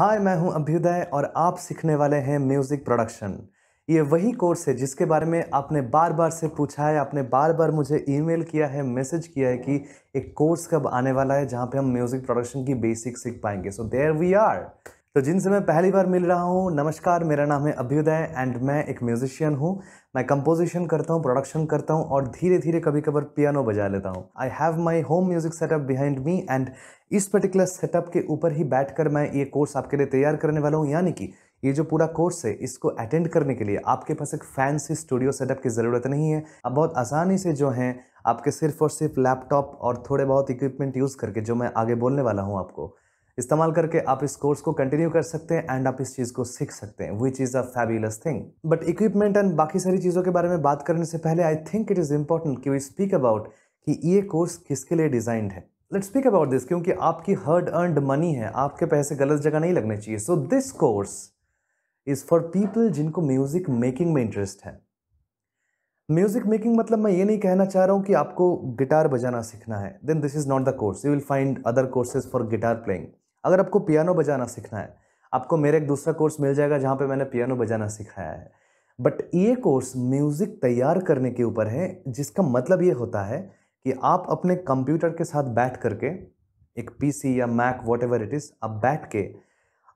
हाय मैं हूं अभ्युदय और आप सीखने वाले हैं म्यूज़िक प्रोडक्शन ये वही कोर्स है जिसके बारे में आपने बार बार से पूछा है आपने बार बार मुझे ईमेल किया है मैसेज किया है कि एक कोर्स कब आने वाला है जहाँ पे हम म्यूज़िक प्रोडक्शन की बेसिक सीख पाएंगे सो देयर वी आर तो जिनसे मैं पहली बार मिल रहा हूँ नमस्कार मेरा नाम है अभ्युदय एंड मैं एक म्यूजिशियन हूँ मैं कंपोजिशन करता हूँ प्रोडक्शन करता हूँ और धीरे धीरे कभी कभार पियानो बजा लेता हूँ I have my home music setup behind me and इस पर्टिकुलर सेटअप के ऊपर ही बैठ कर मैं ये कोर्स आपके लिए तैयार करने वाला हूँ यानी कि ये जो पूरा कोर्स है इसको अटेंड करने के लिए आपके पास एक फैंसी स्टूडियो सेटअप की ज़रूरत नहीं है अब बहुत आसानी से जो है आपके सिर्फ और सिर्फ लैपटॉप और थोड़े बहुत इक्विपमेंट यूज़ करके जो मैं आगे बोलने वाला हूँ आपको इस्तेमाल करके आप इस कोर्स को कंटिन्यू कर सकते हैं एंड आप इस चीज़ को सीख सकते हैं which is a fabulous thing but equipment and बाकी सारी चीज़ों के बारे में बात करने से पहले I think it is important कि वी स्पीक अबाउट कि ये कोर्स किसके लिए डिज़ाइंड है लेट स्पीक अबाउट दिस क्योंकि आपकी हर्ड अर्नड मनी है आपके पैसे गलत जगह नहीं लगने चाहिए so this course is for people जिनको म्यूज़िक मेकिंग में इंटरेस्ट है म्यूज़िक मेकिंग मतलब मैं ये नहीं कहना चाह रहा हूँ कि आपको गिटार बजाना सीखना है then this is not the course you will find other courses for guitar playing अगर आपको पियानो बजाना सीखना है आपको मेरा एक दूसरा कोर्स मिल जाएगा जहाँ पे मैंने पियानो बजाना सिखाया है बट ये कोर्स म्यूज़िक तैयार करने के ऊपर है जिसका मतलब ये होता है कि आप अपने कंप्यूटर के साथ बैठ करके एक पीसी या Mac whatever it is आप बैठ के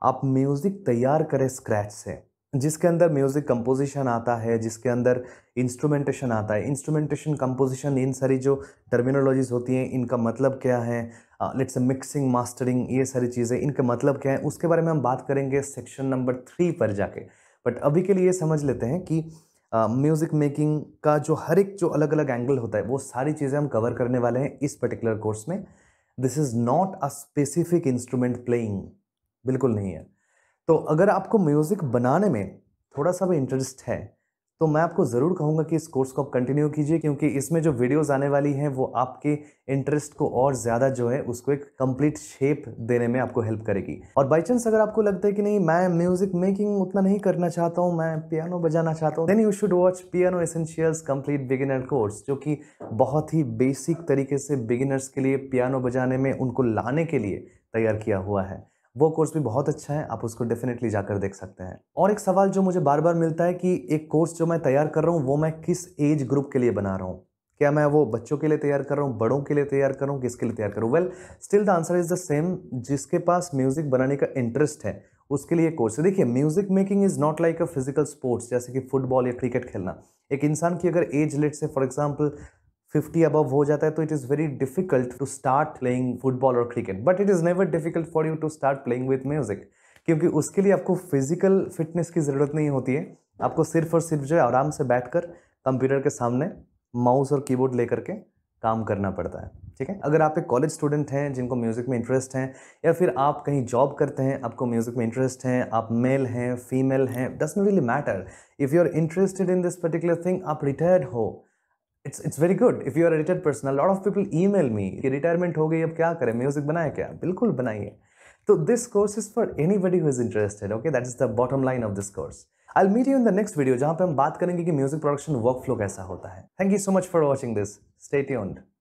आप म्यूज़िक तैयार करें स्क्रैच से जिसके अंदर म्यूज़िक कंपोजिशन आता है जिसके अंदर इंस्ट्रूमेंटेशन आता है इंस्ट्रूमेंटेशन कंपोजिशन इन सारी जो टर्मिनोलॉजीज़ होती हैं इनका मतलब क्या है लेट्स मिक्सिंग मास्टरिंग ये सारी चीज़ें इनके मतलब क्या है उसके बारे में हम बात करेंगे सेक्शन नंबर थ्री पर जाके बट अभी के लिए समझ लेते हैं कि म्यूज़िक uh, मेकिंग का जो हर एक जो अलग अलग एंगल होता है वो सारी चीज़ें हम कवर करने वाले हैं इस पर्टिकुलर कोर्स में this is not a specific instrument playing बिल्कुल नहीं है तो अगर आपको म्यूज़िक बनाने में थोड़ा सा भी इंटरेस्ट है तो मैं आपको ज़रूर कहूँगा कि इस कोर्स को आप कंटिन्यू कीजिए क्योंकि इसमें जो वीडियोस आने वाली हैं वो आपके इंटरेस्ट को और ज़्यादा जो है उसको एक कंप्लीट शेप देने में आपको हेल्प करेगी और बाई चांस अगर आपको लगता है कि नहीं मैं म्यूज़िक मेकिंग उतना नहीं करना चाहता हूँ मैं पियानो बजाना चाहता हूँ then you should watch piano essentials complete beginner course जो कि बहुत ही बेसिक तरीके से बिगिनर्स के लिए पियानो बजाने में उनको लाने के लिए तैयार किया हुआ है वो कोर्स भी बहुत अच्छा है आप उसको डेफिनेटली जाकर देख सकते हैं और एक सवाल जो मुझे बार बार मिलता है कि एक कोर्स जो मैं तैयार कर रहा हूँ वो मैं किस एज ग्रुप के लिए बना रहा हूँ क्या मैं वो बच्चों के लिए तैयार कर रहा हूँ बड़ों के लिए तैयार कर रहा हूँ किसके लिए तैयार करूँ well still the answer is the same जिसके पास म्यूज़िक बनाने का इंटरेस्ट है उसके लिए कोर्स है देखिए music making is not like a physical sports जैसे कि फुटबॉल या क्रिकेट खेलना एक इंसान की अगर age let's say for example 50 above हो जाता है तो it is very difficult to start playing football और cricket but it is never difficult for you to start playing with music क्योंकि उसके लिए आपको फिजिकल फिटनेस की ज़रूरत नहीं होती है आपको सिर्फ और सिर्फ जो है आराम से बैठकर कंप्यूटर के सामने माउस और कीबोर्ड लेकर के काम करना पड़ता है ठीक है अगर आप एक कॉलेज स्टूडेंट हैं जिनको म्यूज़िक में इंटरेस्ट हैं या फिर आप कहीं जॉब करते हैं आपको म्यूज़िक में इंटरेस्ट हैं आप मेल हैं फीमेल हैं doesn't really matter if you are interested in this particular thing आप रिटायर्ड हो it's it's very good if you are retired person lot of people email me कि retirement हो गई अब क्या करें म्यूजिक बनाए क्या बिल्कुल बनाइए तो this course is for anybody who is interested okay that is the bottom line of this course I meet you in the next video जहाँ पे हम बात करेंगे कि म्यूजिक प्रोडक्शन वर्क फ्लो कैसा होता है thank you so much for watching this stay tuned